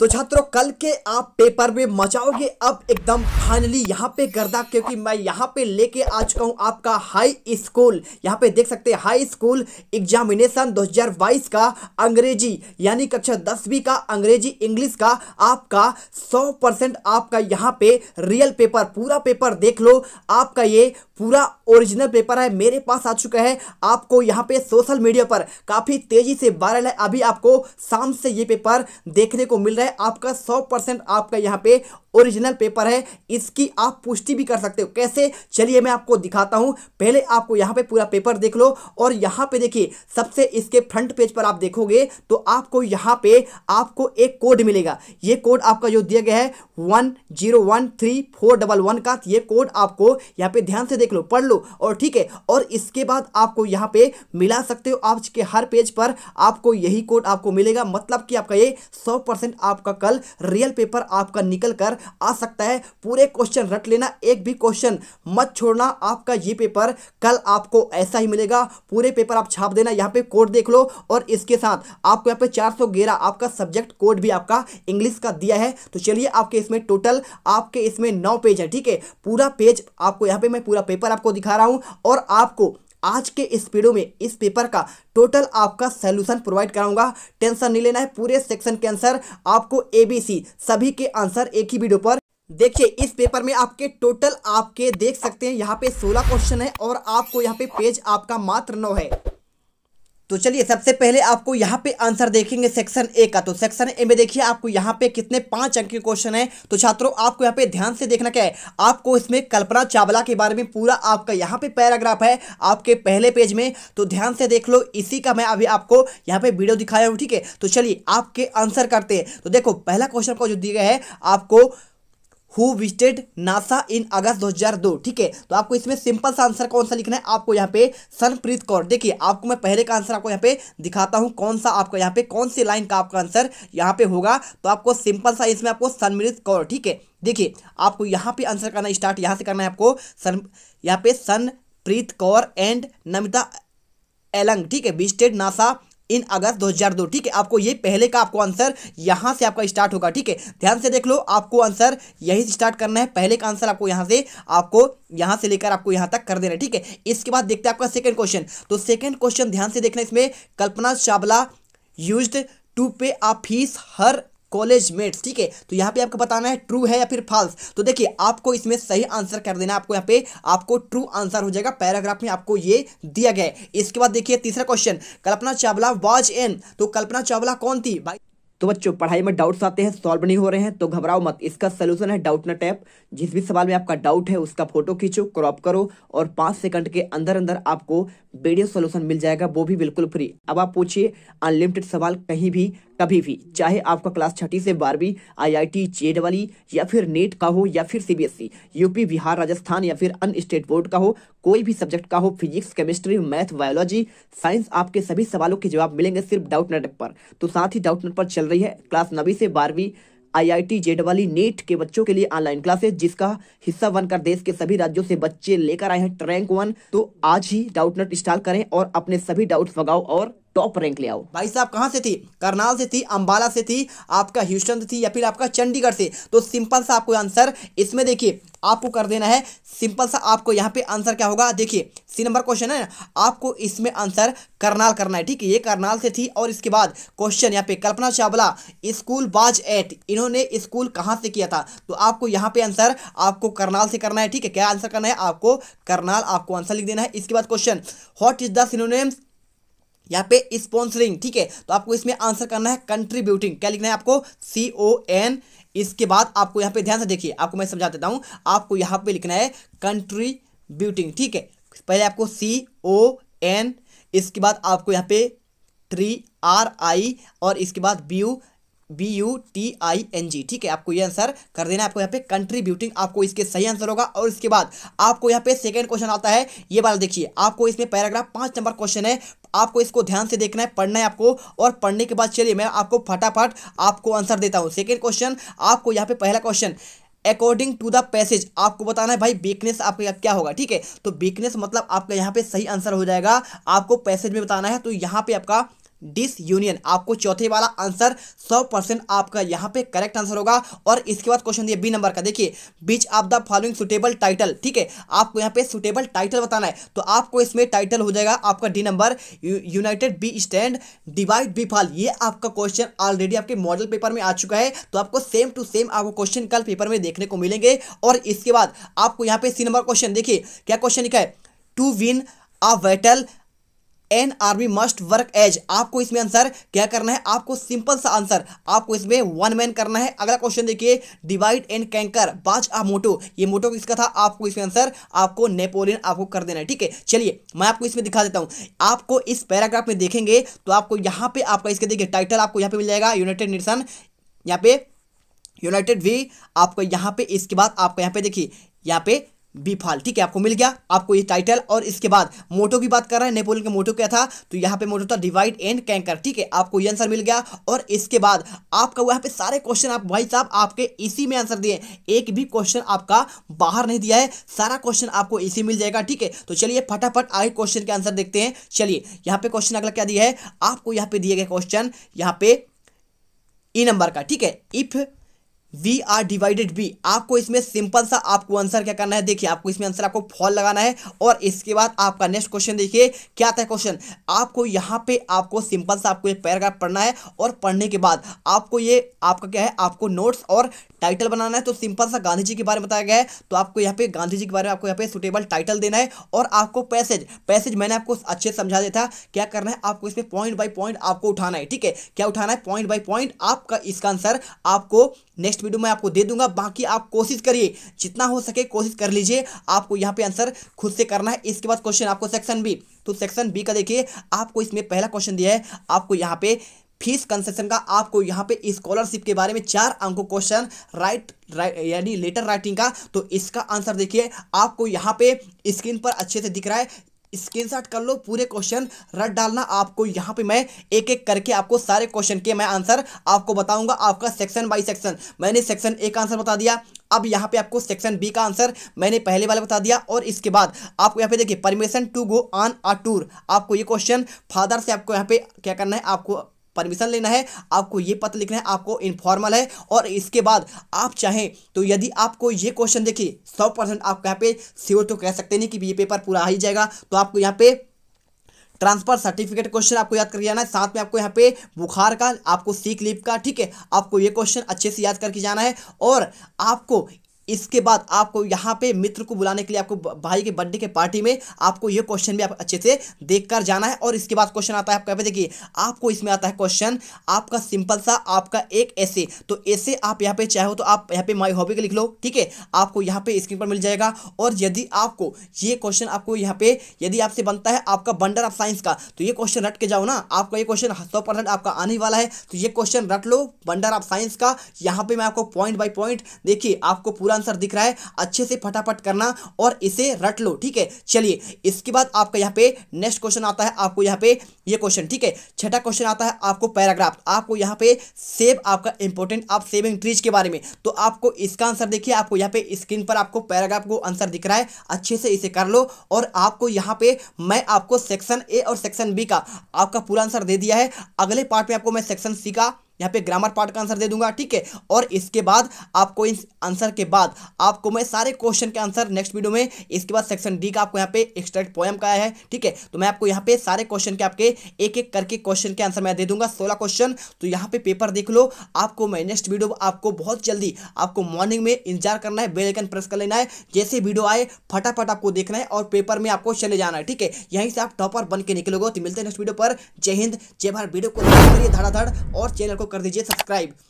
तो छात्रों कल के आप पेपर में मचाओगे अब एकदम फाइनली यहाँ पे गर्दा क्योंकि मैं यहाँ पे लेके आ चुका हूँ आपका हाई स्कूल यहाँ पे देख सकते हैं हाई स्कूल एग्जामिनेशन 2022 का अंग्रेजी यानी कक्षा दसवीं का अंग्रेजी इंग्लिश का आपका 100 परसेंट आपका यहाँ पे रियल पेपर पूरा पेपर देख लो आपका ये पूरा ओरिजिनल पेपर है मेरे पास आ चुका है आपको यहाँ पे सोशल मीडिया पर काफ़ी तेज़ी से वायरल है अभी आपको शाम से ये पेपर देखने को मिल रहा है है आपका सौ परसेंट आपका यहाँ पे ओरिजिनल पेपर है इसकी आप पुष्टि भी कर सकते हो कैसे चलिए मैं आपको दिखाता हूँ पहले आपको यहाँ पे पूरा पेपर देख लो और यहाँ पे देखिए सबसे इसके फ्रंट पेज पर आप देखोगे तो आपको यहाँ पे आपको एक कोड मिलेगा ये कोड आपका जो दिया गया है one zero one three four double one का ये कोड आपको यहाँ पे ध्यान से देख लो पढ़ लो और ठीक है और इसके बाद आपको यहाँ पे मिला सकते हो आपके के हर पेज पर आपको यही कोड आपको मिलेगा मतलब कि आपका ये सौ परसेंट आपका कल रियल पेपर आपका निकल कर आ सकता है पूरे क्वेश्चन रट लेना एक भी क्वेश्चन मत छोड़ना आपका ये पेपर कल आपको ऐसा ही मिलेगा पूरे पेपर आप छाप देना यहाँ पे कोड देख लो और इसके साथ आपको यहाँ पे चार आपका सब्जेक्ट कोड भी आपका इंग्लिश का दिया है तो चलिए आपके इसमें टोटल आपके इसमें नौ पेज है ठीक है पूरा पेज आपको यहाँ पे मैं पूरा पेपर आपको दिखा रहा हूँ और आपको आज के इस वीडियो में इस पेपर का टोटल आपका सोल्यूशन प्रोवाइड कराऊंगा टेंशन नहीं लेना है पूरे सेक्शन के आंसर आपको एबीसी सभी के आंसर एक ही वीडियो पर देखिए इस पेपर में आपके टोटल आपके देख सकते हैं यहाँ पे 16 क्वेश्चन है और आपको यहाँ पे पेज आपका मात्र नौ है तो चलिए सबसे पहले आपको यहाँ पे आंसर देखेंगे सेक्शन ए का तो सेक्शन ए में देखिए आपको यहाँ पे कितने पांच अंक के क्वेश्चन है तो छात्रों आपको यहाँ पे ध्यान से देखना क्या है आपको इसमें कल्पना चावला के बारे में पूरा आपका यहाँ पे पैराग्राफ है आपके पहले पेज में तो ध्यान से देख लो इसी का मैं अभी आपको यहाँ पे वीडियो दिखाया हूँ ठीक है तो चलिए आपके आंसर करते हैं तो देखो पहला क्वेश्चन को जो दिया है आपको who visited NASA in August 2002 ठीक है तो आपको इसमें सिंपल सा आंसर कौन सा लिखना है आपको यहाँ पे सनप्रीत कौर देखिए आपको मैं पहले का आंसर आपको यहाँ पे दिखाता हूँ कौन सा आपका यहाँ पे कौन सी लाइन का आपका आंसर यहाँ पे होगा तो आपको सिंपल सा इसमें आपको सनमृत कौर ठीक है देखिए आपको यहाँ पे आंसर करना स्टार्ट यहाँ से करना है आपको सन यहाँ पे सनप्रीत कौर एंड नमिता एलंग ठीक है विजिटेड नासा इन अगस्त 2002 ठीक है आपको ये पहले का आपको आंसर यहां से आपका स्टार्ट होगा ठीक है ध्यान से देख लो आपको आंसर यही से स्टार्ट करना है पहले का आंसर आपको यहां से आपको यहां से लेकर आपको यहां तक कर देना है ठीक है इसके बाद देखते हैं आपका सेकेंड क्वेश्चन तो सेकेंड क्वेश्चन ध्यान से देखना इसमें Kalpana Chawla use to pay a fees her college mate ठीक है तो यहाँ पे आपको बताना है ट्रू है या फिर फॉल्स तो देखिए आपको इसमें सही आंसर कर देना आपको यहाँ पे आपको ट्रू आंसर हो जाएगा पैराग्राफ में आपको ये दिया गया इसके बाद देखिए तीसरा question Kalpana Chawla was an तो कल्पना चावला कौन थी भाई तो बच्चों पढ़ाई में डाउट्स आते हैं सॉल्व नहीं हो रहे हैं तो घबराओ मत इसका सलूशन है डाउट नट ऐप जिस भी सवाल में आपका डाउट है उसका फोटो खींचो क्रॉप करो और पाँच सेकंड के अंदर अंदर आपको वीडियो सलूशन मिल जाएगा वो भी बिल्कुल फ्री अब आप पूछिए अनलिमिटेड सवाल कहीं भी कभी भी चाहे आपका क्लास छठी से बारहवीं आई आई जे डबली या फिर नेट का हो या फिर CBSE UP e, Bihar Rajasthan या फिर अन्य स्टेट बोर्ड का हो कोई भी सब्जेक्ट का हो physics chemistry math biology science आपके सभी सवालों के जवाब मिलेंगे सिर्फ डाउट नेट पर तो साथ ही डाउट नेट पर चल रही है क्लास नवी से बारहवीं आई आई जेड वाली नेट के बच्चों के लिए ऑनलाइन क्लासेस जिसका हिस्सा बनकर देश के सभी राज्यों से बच्चे लेकर आए हैं ट्रैंक वन तो आज ही डाउट नेट इंस्टॉल करें और अपने सभी डाउट्स भगाओ और टॉप रैंक ले आओ भाई साहब कहाँ से थी करनाल से थी अम्बाला से थी आपका ह्यूस्टन से थी या फिर आपका चंडीगढ़ से तो सिंपल सा आपको आंसर इसमें देखिए आपको कर देना है सिंपल सा आपको यहाँ पे आंसर क्या होगा देखिए सी नंबर क्वेश्चन है आपको इसमें आंसर करनाल करना है ठीक है ये करनाल से थी और इसके बाद क्वेश्चन यहाँ पे Kalpana Chawla school was at इन्होंने स्कूल कहाँ से किया था तो आपको यहाँ पे आंसर आपको करनाल से करना है ठीक है क्या आंसर करना है आपको करनाल आपको आंसर लिख देना है इसके बाद question what is the synonyms यहाँ पे स्पॉन्सरिंग ठीक है तो आपको इसमें आंसर करना है कंट्रीब्यूटिंग क्या लिखना है आपको सी ओ एन इसके बाद आपको यहाँ पे ध्यान से देखिए आपको मैं समझा देता हूँ आपको यहाँ पे लिखना है कंट्रीब्यूटिंग ठीक है पहले आपको सी ओ एन इसके बाद आपको यहाँ पे थ्री आर आई और इसके बाद B U B U T I N G ठीक है आपको ये आंसर कर देना है आपको यहाँ पे कंट्रीब्यूटिंग आपको इसके सही आंसर होगा और इसके बाद आपको यहाँ पे सेकेंड क्वेश्चन आता है ये वाला देखिए आपको इसमें पैराग्राफ पाँच नंबर क्वेश्चन है आपको इसको ध्यान से देखना है पढ़ना है आपको और पढ़ने के बाद चलिए मैं आपको फटाफट आपको आंसर देता हूँ सेकेंड क्वेश्चन आपको यहाँ पे पहला question according to the passage आपको बताना है भाई वीकनेस आपके यहाँ क्या होगा ठीक है तो वीकनेस मतलब आपका यहाँ पे सही आंसर हो जाएगा आपको पैसेज में बताना है तो यहाँ पे आपका डिस यूनियन आपको चौथे वाला आंसर सौ परसेंट आपका यहाँ पे करेक्ट आंसर होगा और इसके बाद क्वेश्चन दिए बी नंबर का देखिए which of the following suitable title ठीक है आपको यहां पे सुटेबल टाइटल बताना है तो आपको इसमें टाइटल हो जाएगा आपका D number united we stand divide we fall ये आपका क्वेश्चन ऑलरेडी आपके मॉडल पेपर में आ चुका है तो आपको सेम टू सेम आपको क्वेश्चन कल पेपर में देखने को मिलेंगे और इसके बाद आपको यहाँ पे सी नंबर क्वेश्चन देखिए क्या क्वेश्चन लिखा है to win a battle an army must work as आपको इसमें आंसर क्या करना है आपको सिंपल सा आंसर आपको इसमें वन मैन करना है अगला क्वेश्चन देखिए डिवाइड एंड कैंकर बाज आ मोटो ये मोटो किसका था आपको इसमें आंसर आपको नेपोलियन आपको कर देना है ठीक है चलिए मैं आपको इसमें दिखा देता हूँ आपको इस पैराग्राफ में देखेंगे तो आपको यहाँ पे आपका इसके देखिए टाइटल आपको यहाँ पे मिल जाएगा यूनाइटेड नेशन यहाँ पे यूनाइटेड वी आपको यहाँ पे इसके बाद आपको यहाँ पे देखिए यहाँ पे बीफाल ठीक है आपको मिल गया आपको ये टाइटल और इसके बाद मोटो की बात कर रहे हैं नेपोलियन के मोटो क्या था तो यहाँ पे मोटो था डिवाइड एंड कैंकर ठीक है आपको ये आंसर मिल गया और इसके बाद आपका यहाँ पे सारे क्वेश्चन आप भाई साहब आपके इसी में आंसर दिए एक भी क्वेश्चन आपका बाहर नहीं दिया है सारा क्वेश्चन आपको इसी मिल जाएगा ठीक है तो चलिए फटाफट आगे क्वेश्चन के आंसर देखते हैं चलिए यहाँ पे क्वेश्चन अगला क्या दिया है आपको यहाँ पे दिए गए क्वेश्चन यहाँ पे ई e नंबर का ठीक है if we are divided we आपको इसमें सिंपल सा आपको आंसर क्या करना है देखिए आपको इसमें आंसर आपको फॉल लगाना है और इसके बाद आपका नेक्स्ट क्वेश्चन देखिए क्या था क्वेश्चन आपको यहाँ पे आपको सिंपल सा आपको ये पैराग्राफ पढ़ना है और पढ़ने के बाद आपको ये आपका क्या है आपको नोट्स और टाइटल बनाना है तो सिंपल सा गांधी जी के बारे में बताया गया है तो आपको यहाँ पे गांधी जी के बारे में आपको यहाँ पे सुटेबल टाइटल देना है और आपको पैसेज पैसेज मैंने आपको अच्छे समझा दिया था क्या करना है आपको इसमें पॉइंट बाई पॉइंट आपको उठाना है ठीक है क्या उठाना है पॉइंट बाई पॉइंट आपका इसका आंसर आपको नेक्स्ट नेक्स्ट वीडियो में आपको दे दूंगा बाकी आप कोशिश करिए जितना हो सके कोशिश कर लीजिए आपको यहाँ पे आंसर खुद से करना है इसके बाद क्वेश्चन आपको सेक्शन बी तो सेक्शन बी का देखिए आपको इसमें पहला क्वेश्चन दिया है आपको यहाँ पे फीस कंसेशन का आपको यहाँ पे स्कॉलरशिप के बारे में चार अंकों क्वेश्चन राइट यानी लेटर राइटिंग का तो इसका आंसर देखिए आपको यहाँ पे स्क्रीन पर अच्छे से दिख रहा है स्क्रीनशॉट कर लो पूरे क्वेश्चन रट डालना आपको यहाँ पे मैं एक एक करके आपको सारे क्वेश्चन के मैं आंसर आपको बताऊंगा आपका सेक्शन बाय सेक्शन मैंने सेक्शन ए का आंसर बता दिया अब यहाँ पे आपको सेक्शन बी का आंसर मैंने पहले वाले बता दिया और इसके बाद आपको यहाँ पे देखिए permission to go on a tour आपको ये क्वेश्चन फादर से आपको यहाँ पे क्या करना है आपको परमिशन लेना है आपको ये पत्र लिखना है आपको इनफॉर्मल है और इसके बाद आप चाहें तो यदि आपको ये क्वेश्चन देखिए सौ परसेंट आप यहाँ पे श्योर तो कह सकते नहीं कि ये पेपर पूरा आ ही जाएगा तो आपको यहाँ पे ट्रांसफर सर्टिफिकेट क्वेश्चन आपको याद करके जाना है साथ में आपको यहाँ पे बुखार का आपको सीख लीप का ठीक है आपको ये क्वेश्चन अच्छे से याद करके जाना है और आपको इसके बाद आपको यहाँ पे मित्र को बुलाने के लिए आपको भाई के बर्थडे के पार्टी में आपको ये क्वेश्चन भी आप अच्छे से देखकर जाना है और इसके बाद क्वेश्चन आता है आपका देखिए आपको इसमें आता है क्वेश्चन आपका सिंपल सा आपका एक ऐसे तो ऐसे आप यहाँ पे चाहो तो आप यहाँ पे माई हॉबी का लिख लो ठीक है आपको यहाँ पे स्क्रीन पर मिल जाएगा और यदि आपको ये क्वेश्चन आपको यहाँ पे यदि आपसे बनता है आपका बंडर ऑफ साइंस का तो ये क्वेश्चन रट के जाओ ना आपका ये क्वेश्चन सौ आपका आने वाला है तो ये क्वेश्चन रट लो बंडर ऑफ साइंस का यहाँ पे मैं आपको पॉइंट बाई पॉइंट देखिए आपको पूरा आंसर दिख रहा है अच्छे से फटाफट करना और इसे रट लो ठीक है चलिए इसके बाद आपका यहाँ पे नेक्स्ट क्वेश्चन आता है आपको यहाँ पे ये क्वेश्चन ठीक है छठा क्वेश्चन आता है आपको पैराग्राफ आपको यहाँ पे सेव आपका इंपॉर्टेंट आप सेविंग ट्रीज के बारे में तो आपको इसका आंसर देखिए आपको यहाँ पे स्क्रीन पर आपको पैराग्राफ को आंसर दिख रहा है अच्छे से इसे कर लो और आपको यहाँ पे मैं आपको सेक्शन ए और सेक्शन बी का आपका पूरा आंसर दे दिया है अगले पार्ट में आपको मैं सेक्शन सी का यहाँ पे ग्रामर पार्ट का आंसर दे दूंगा ठीक है और इसके बाद आपको इस आंसर के बाद आपको मैं सारे क्वेश्चन के आंसर नेक्स्ट वीडियो में इसके बाद सेक्शन डी का आपको यहाँ पे एक्स्ट्रैक्ट पोएम का है ठीक है तो मैं आपको यहाँ पे सारे क्वेश्चन के आपके एक एक करके क्वेश्चन के आंसर मैं दे दूंगा सोलह क्वेश्चन तो यहाँ पे पेपर देख लो आपको मैं नेक्स्ट वीडियो आपको बहुत जल्दी आपको मॉर्निंग में इंतजार करना है बेलाइकन प्रेस कर लेना है जैसे वीडियो आए फटाफट आपको देखना है और पेपर में आपको चले जाना है ठीक है यहीं से आप टॉपर बन के निकलोगे तो मिलते हैं नेक्स्ट वीडियो पर जय हिंद जय भारत वीडियो को लाइक धड़ाधड़ और चैनल को कर दीजिए सब्सक्राइब